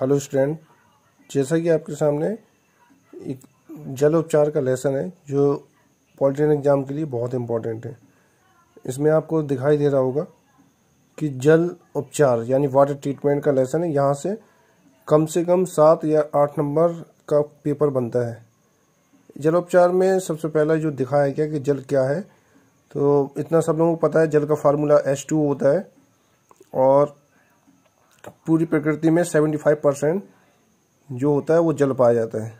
hello student जैसा कि आपके सामने एक जल उपचार का लेसन है जो पॉलिटेन एग्जाम के लिए बहुत इम्पोर्टेंट है इसमें आपको दिखाई दे रहा होगा कि जल उपचार यानी वाटर ट्रीटमेंट का लेसन है यहाँ से कम से कम सात या आठ नंबर का पेपर बनता है जल उपचार में सबसे पहला जो दिखाया गया कि जल क्या है तो इतना सब लोगों को पता है जल का फार्मूला एच टू होता है और पूरी प्रकृति में सेवेंटी फाइव परसेंट जो होता है वो जल पाया जाता है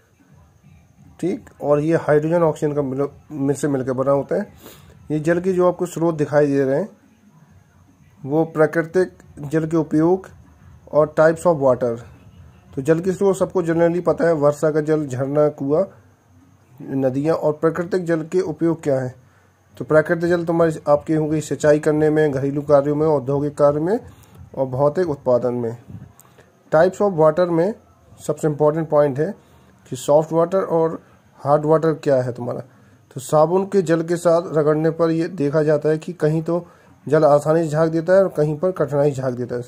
ठीक और ये हाइड्रोजन ऑक्सीजन का मिल मिल से मिलकर बना होता है ये जल के जो आपको स्रोत दिखाई दे रहे हैं वो प्राकृतिक जल के उपयोग और टाइप्स ऑफ वाटर तो जल के स्रोत सबको जनरली पता है वर्षा का जल झरना कुआ नदियाँ और प्राकृतिक जल के उपयोग क्या है तो प्राकृतिक जल तुम्हारे आपके होंगे सिंचाई करने में घरेलू कार्यों में औद्योगिक कार्य में और भौतिक उत्पादन में टाइप्स ऑफ वाटर में सबसे इम्पोर्टेंट पॉइंट है कि सॉफ्ट वाटर और हार्ड वाटर क्या है तुम्हारा तो साबुन के जल के साथ रगड़ने पर यह देखा जाता है कि कहीं तो जल आसानी से झाँक देता है और कहीं पर कठिनाई झाँक देता है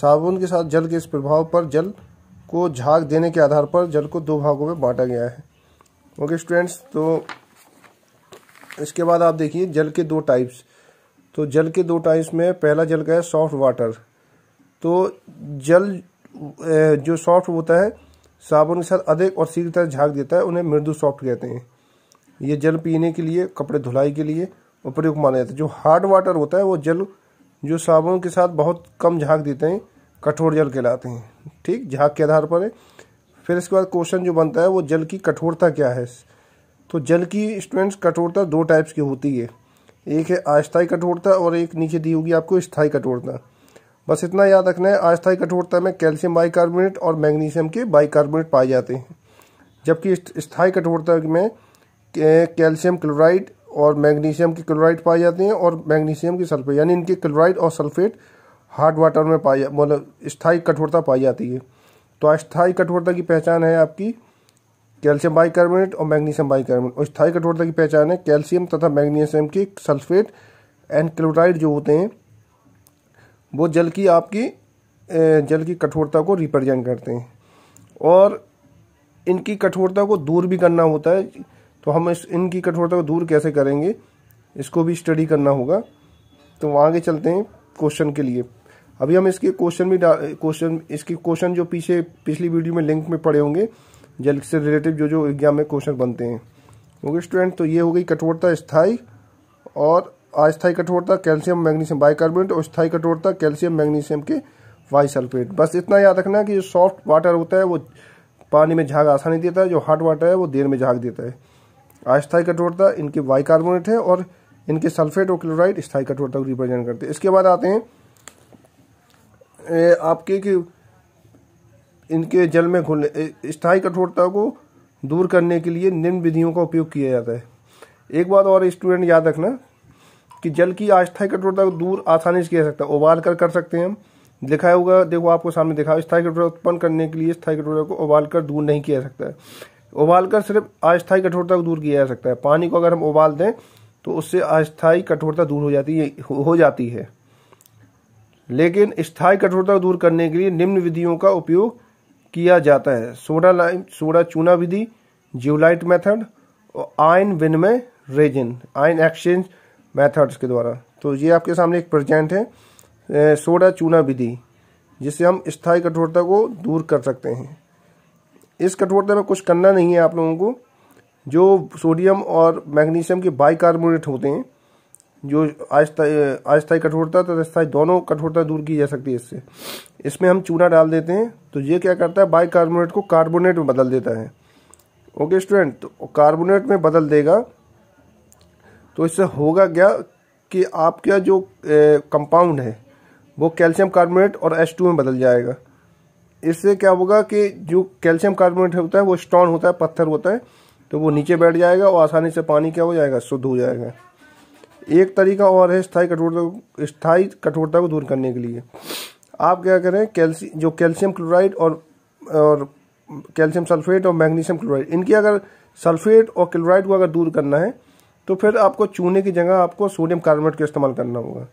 साबुन के साथ जल के इस प्रभाव पर जल को झाँक देने के आधार पर जल को दो भागों में बांटा गया है ओके स्टूडेंट्स तो इसके बाद आप देखिए जल के दो टाइप्स तो जल के दो टाइप्स में पहला जल का है सॉफ्ट वाटर तो जल जो सॉफ्ट होता है साबुन के साथ अधिक और सीधी तरह झाग देता है उन्हें मृदु सॉफ्ट कहते हैं ये जल पीने के लिए कपड़े धुलाई के लिए उपयोग माना जाता है जो हार्ड वाटर होता है वो जल जो साबुन के साथ बहुत कम झाग देते हैं कठोर जल कहलाते हैं ठीक झाग के आधार पर है फिर इसके बाद क्वेश्चन जो बनता है वो जल की कठोरता क्या है तो जल की स्टूडेंट्स कठोरता दो टाइप्स की होती है एक है अस्थाई कठोरता और एक नीचे दी होगी आपको स्थायी कठोरता बस इतना याद रखना है अस्थाई कठोरता में कैल्शियम बाइकार्बोनेट और मैग्नीशियम के बाइकार्बोनेट पाए जाते हैं जबकि स्थायी कठोरता में कैल्शियम क्लोराइड और मैग्नीशियम के क्लोराइड पाए जाते हैं और मैग्नीशियम के सल्फेट यानी इनके क्लोराइड और सल्फेट हार्ड वाटर में पाए मतलब स्थायी कठोरता पाई जाती है तो अस्थायी कठोरता की पहचान है आपकी कैल्शियम बाइकार्बोनेट और मैग्नीशियम बाइकार्बोनेट और स्थायी कठोरता की पहचान है कैल्शियम तथा मैग्नीशियम के सल्फेट एंड क्लोराइड जो होते हैं वो जल की आपकी जल की कठोरता को रिप्रेजेंट करते हैं और इनकी कठोरता को दूर भी करना होता है तो हम इस इनकी कठोरता को दूर कैसे करेंगे इसको भी स्टडी करना होगा तो आगे चलते हैं क्वेश्चन के लिए अभी हम इसके क्वेश्चन भी क्वेश्चन इसके क्वेश्चन जो पीछे पिछली वीडियो में लिंक में पड़े होंगे जल से रिलेटिव जो जो एग्जाम में क्वेश्चन बनते हैं ओके स्टूडेंट तो ये हो गई कठोरता स्थाई और अस्थायी कठोरता कैल्शियम मैग्नीशियम बाइकार्बोनेट और स्थायी कठोरता कैल्शियम मैग्नीशियम के वाई सल्फेट बस इतना याद रखना कि जो सॉफ्ट वाटर होता है वो पानी में झाग आसानी देता है जो हार्ड वाटर है वो देर में झाग देता है अस्थायी कठोरता इनके कार्बोनेट है और इनके सल्फेट और क्लोराइड स्थायी कठोरता को रिप्रेजेंट करते हैं इसके बाद आते हैं ए, आपके कि इनके जल में घुलने स्थायी कठोरता को दूर करने के लिए निम्न विधियों का उपयोग किया जाता है एक बात और स्टूडेंट याद रखना कि जल की आस्थाई कठोरता को दूर आसानी से किया सकता है उबाल कर कर सकते हैं हम लिखा होगा देखो आपको सामने दिखा स्थायी कठोरता उत्पन्न करने के लिए स्थायी कठोरता को उबाल कर दूर नहीं किया सकता है उबाल कर सिर्फ अस्थायी कठोरता को दूर किया जा सकता है पानी को अगर हम उबाल दें तो उससे अस्थायी कठोरता दूर हो जाती है हो जाती है लेकिन स्थायी कठोरता को दूर करने के लिए निम्न विधियों का उपयोग किया जाता है सोडा लाइम सोडा चूना विधि ज्यूलाइट मेथड और आयन विनिमय रेजिन आयन एक्सचेंज मेथड्स के द्वारा तो ये आपके सामने एक प्रेजेंट है सोडा चूना विधि जिससे हम स्थायी कठोरता को दूर कर सकते हैं इस कठोरता में कुछ करना नहीं है आप लोगों को जो सोडियम और मैग्नीशियम के बाइकार्बोनेट होते हैं जो अस्थायी अस्थाई कठोरता तथा स्थाई दोनों कठोरता दूर की जा सकती है इससे इसमें हम चूना डाल देते हैं तो ये क्या करता है बाइकार्बोनेट को कार्बोनेट में बदल देता है ओके स्टूडेंट तो कार्बोनेट में बदल देगा तो इससे होगा क्या कि आपका जो कंपाउंड है वो कैल्शियम कार्बोनेट और एच में बदल जाएगा इससे क्या होगा कि जो कैल्शियम कार्बोनेट होता है वो स्टोन होता है पत्थर होता है तो वो नीचे बैठ जाएगा और आसानी से पानी क्या हो जाएगा शुद्ध हो जाएगा एक तरीका और है स्थाई कठोरता स्थाई कठोरता को दूर करने के लिए आप क्या करें कैल्सी जो कैल्शियम क्लोराइड और और कैल्शियम सल्फेट और मैग्नीशियम क्लोराइड इनकी अगर सल्फेट और क्लोराइड को अगर दूर करना है तो फिर आपको चूने की जगह आपको सोडियम कार्बोनेट का इस्तेमाल करना होगा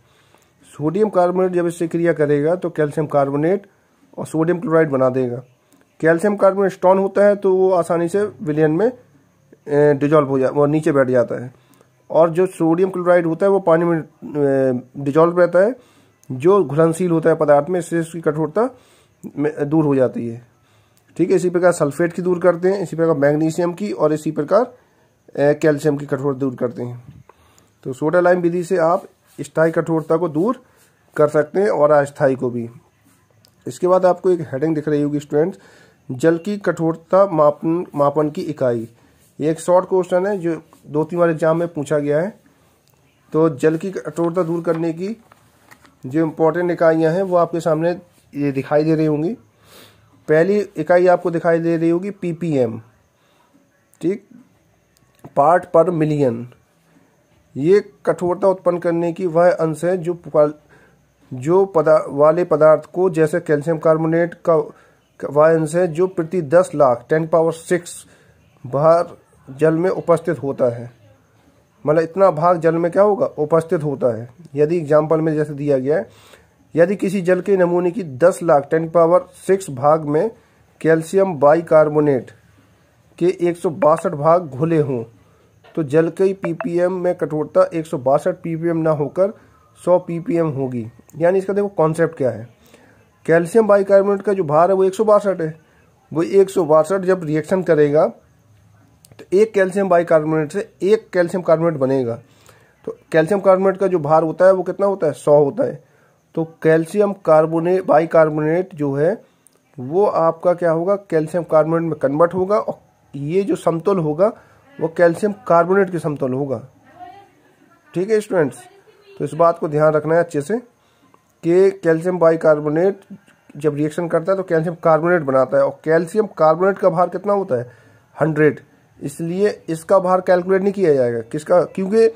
सोडियम कार्बोनेट जब इससे क्रिया करेगा तो कैल्शियम कार्बोनेट और सोडियम क्लोराइड बना देगा कैल्शियम कार्बोनेट स्टोन होता है तो वो आसानी से विलियन में डिजॉल्व हो जा वो नीचे बैठ जाता है और जो सोडियम क्लोराइड होता है वो पानी में डिजॉल्व रहता है जो घुलनशील होता है पदार्थ में इससे इसकी कठोरता दूर हो जाती है ठीक है इसी प्रकार सल्फेट की दूर करते हैं इसी प्रकार मैग्नीशियम की और इसी प्रकार कैल्शियम की कठोरता दूर करते हैं तो सोडा लाइम विधि से आप स्थाई कठोरता को दूर कर सकते हैं और अस्थाई को भी इसके बाद आपको एक हेडिंग दिख रही होगी स्टूडेंट्स जल की कठोरता मापन मापन की इकाई ये एक शॉर्ट क्वेश्चन है जो दो तीन बार एग्जाम में पूछा गया है तो जल की कठोरता दूर करने की जो इम्पोर्टेंट इकाइयाँ हैं वो आपके सामने ये दिखाई दे रही होंगी पहली इकाई आपको दिखाई दे रही होगी पीपीएम ठीक पार्ट पर मिलियन ये कठोरता उत्पन्न करने की वह अंश है जो जो पदा वाले पदार्थ को जैसे कैल्शियम कार्बोनेट का वह अंश है जो प्रति दस लाख टेन पावर सिक्स भार जल में उपस्थित होता है मतलब इतना भाग जल में क्या होगा उपस्थित होता है यदि एग्जाम्पल में जैसे दिया गया है यदि किसी जल के नमूने की दस लाख टेन पावर सिक्स भाग में कैल्शियम बाइकार्बोनेट के एक भाग घुले हों तो जल की पीपीएम में कठोरता एक सौ बासठ पीपीएम ना होकर सौ पीपीएम होगी यानी इसका देखो कॉन्सेप्ट क्या है कैल्शियम बाइकार्बोनेट का जो भार है वो एक सौ बासठ है वो एक सौ बासठ जब रिएक्शन करेगा तो एक कैल्शियम बाइकार्बोनेट से एक कैल्शियम कार्बोनेट बनेगा तो कैल्शियम कार्बोनेट का जो भार होता है वो कितना होता है सौ होता है तो कैल्शियम कार्बोनेट बाइकार्बोनेट जो है वो आपका क्या होगा कैल्शियम कार्बोनेट में कन्वर्ट होगा और ये जो समतुल होगा वो कैल्शियम कार्बोनेट के समतल होगा ठीक है स्टूडेंट्स तो इस बात को ध्यान रखना है अच्छे से कि कैल्शियम बाइकार्बोनेट जब रिएक्शन करता है तो कैल्शियम कार्बोनेट बनाता है और कैल्शियम कार्बोनेट का भार कितना होता है हंड्रेड इसलिए इसका भार कैलकुलेट नहीं किया जाएगा किसका क्योंकि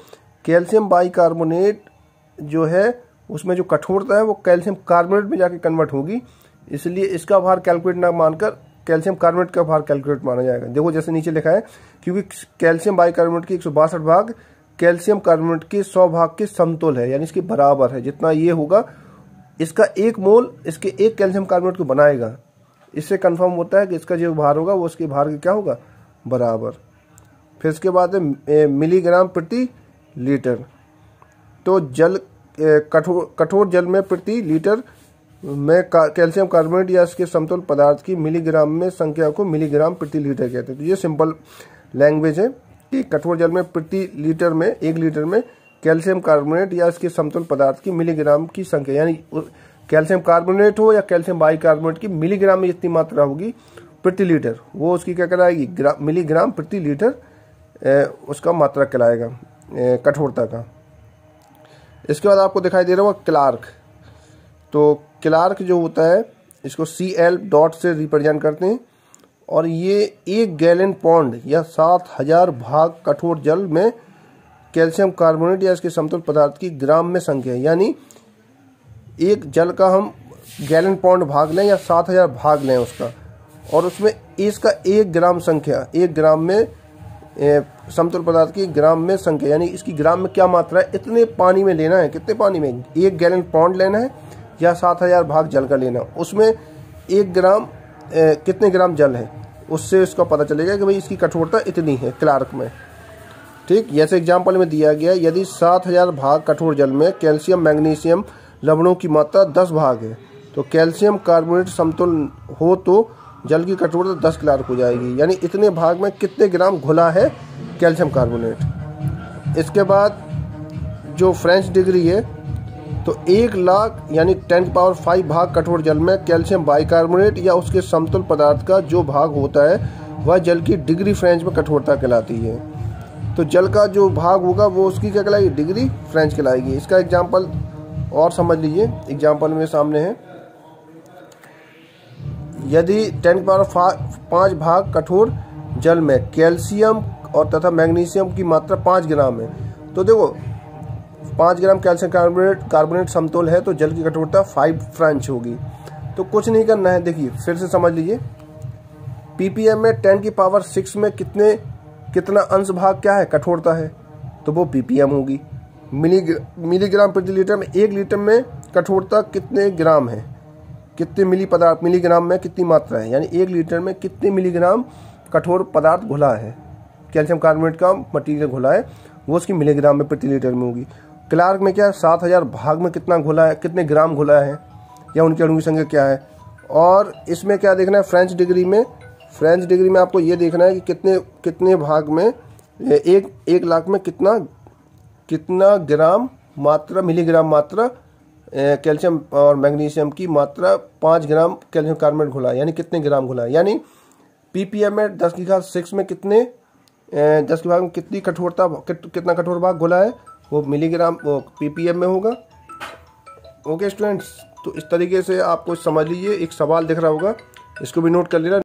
कैल्शियम बाइकार्बोनेट जो है उसमें जो कठोरता है वो कैल्शियम कार्बोनेट में जाके कन्वर्ट होगी इसलिए इसका भार कैलकुलेट ना मानकर कैल्शियम कार्बोनेट का भार कैलकुलेट माना जाएगा देखो जैसे नीचे लिखा है क्योंकि कैल्शियम बाइकार्बोनेट की एक भाग कैल्शियम कार्बोनेट के सौ भाग के समतुल है यानी इसके बराबर है जितना ये होगा इसका एक मोल इसके एक कैल्शियम कार्बोनेट को बनाएगा इससे कंफर्म होता है कि इसका जो भार होगा वो उसके भार के क्या होगा बराबर फिर इसके बाद है मिलीग्राम प्रति लीटर तो जल कठोर कठोर जल में प्रति लीटर में कैल्शियम कार्बोनेट या इसके समतुल पदार्थ की मिलीग्राम में संख्या को मिलीग्राम प्रति लीटर कहते हैं तो ये सिंपल लैंग्वेज है कि कठोर जल में प्रति लीटर में एक लीटर में कैल्शियम कार्बोनेट या इसके समतुल पदार्थ की मिलीग्राम की संख्या यानी कैल्शियम कार्बोनेट हो या कैल्शियम बाई की मिलीग्राम में जितनी मात्रा होगी प्रति लीटर वो उसकी क्या कराएगी मिलीग्राम प्रति लीटर उसका मात्रा कहलाएगा कठोरता का इसके बाद आपको दिखाई दे रहा होगा क्लार्क तो क्लार्क जो होता है इसको सी एल डॉट से रिप्रेजेंट करते हैं और ये एक गैलन पौंड या सात हजार भाग कठोर जल में कैल्शियम कार्बोनेट या इसके समतुल पदार्थ की ग्राम में संख्या है यानी एक जल का हम गैलन पौंड भाग लें या सात हजार भाग लें उसका और उसमें इसका एक ग्राम संख्या एक ग्राम में समतुल पदार्थ की ग्राम में संख्या यानी इसकी ग्राम में क्या मात्रा है इतने पानी में लेना है कितने पानी में एक गैलन पौंड लेना है या सात हज़ार भाग जल का लेना उसमें एक ग्राम ए, कितने ग्राम जल है उससे उसका पता चलेगा कि भाई इसकी कठोरता इतनी है क्लार्क में ठीक जैसे एग्जाम्पल में दिया गया यदि सात हज़ार भाग कठोर जल में कैल्शियम मैग्नीशियम लवणों की मात्रा दस भाग है तो कैल्शियम कार्बोनेट समतुल हो तो जल की कठोरता दस क्लार्क हो जाएगी यानी इतने भाग में कितने ग्राम घुला है कैल्शियम कार्बोनेट इसके बाद जो फ्रेंच डिग्री है तो एक लाख यानी टेन पावर फाइव भाग कठोर जल में कैल्शियम बाइकार्बोनेट या उसके समतुल पदार्थ का जो भाग होता है वह जल की डिग्री फ्रेंच में कठोरता कहलाती है तो जल का जो भाग होगा वो उसकी क्या कहलाएगी डिग्री फ्रेंच कहलाएगी इसका एग्जाम्पल और समझ लीजिए एग्जाम्पल मेरे सामने है यदि टेन पावर पाँच भाग कठोर जल में कैल्शियम और तथा मैग्नीशियम की मात्रा पाँच ग्राम है तो देखो पाँच ग्राम कैल्शियम कार्बोनेट कार्बोनेट समतोल है तो जल की कठोरता फाइव फ्रेंच होगी तो कुछ नहीं करना है देखिए फिर से समझ लीजिए पीपीएम में टेन की पावर सिक्स में कितने कितना अंश भाग क्या है कठोरता है तो वो पीपीएम होगी मिली मिलीग्राम प्रति लीटर में एक लीटर में कठोरता कितने ग्राम है कितने मिली पदार्थ मिलीग्राम में कितनी मात्रा है यानी एक लीटर में कितने मिलीग्राम कठोर पदार्थ घुला है कैल्शियम कार्बोनेट का मटीरियल घुला है वो उसकी मिलीग्राम में प्रति लीटर में होगी क्लार्क में क्या सात हज़ार भाग में कितना घुला है कितने ग्राम घुला है या उनकी अणु की संख्या क्या है और इसमें क्या देखना है फ्रेंच डिग्री में फ्रेंच डिग्री में आपको ये देखना है कि कितने कितने भाग में एक एक लाख में कितना कितना ग्राम मात्रा मिलीग्राम मात्रा कैल्शियम और मैग्नीशियम की मात्रा पाँच ग्राम कैल्शियम कार्बोनेट घुला यानी कितने ग्राम घुला यानी पीपीएम में दस की घात सिक्स में कितने दस के भाग में कितनी कठोरता कितना कठोर भाग घुला है वो मिलीग्राम वो पीपीएम में होगा ओके स्टूडेंट्स तो इस तरीके से आप कुछ समझ लीजिए एक सवाल दिख रहा होगा इसको भी नोट कर लेना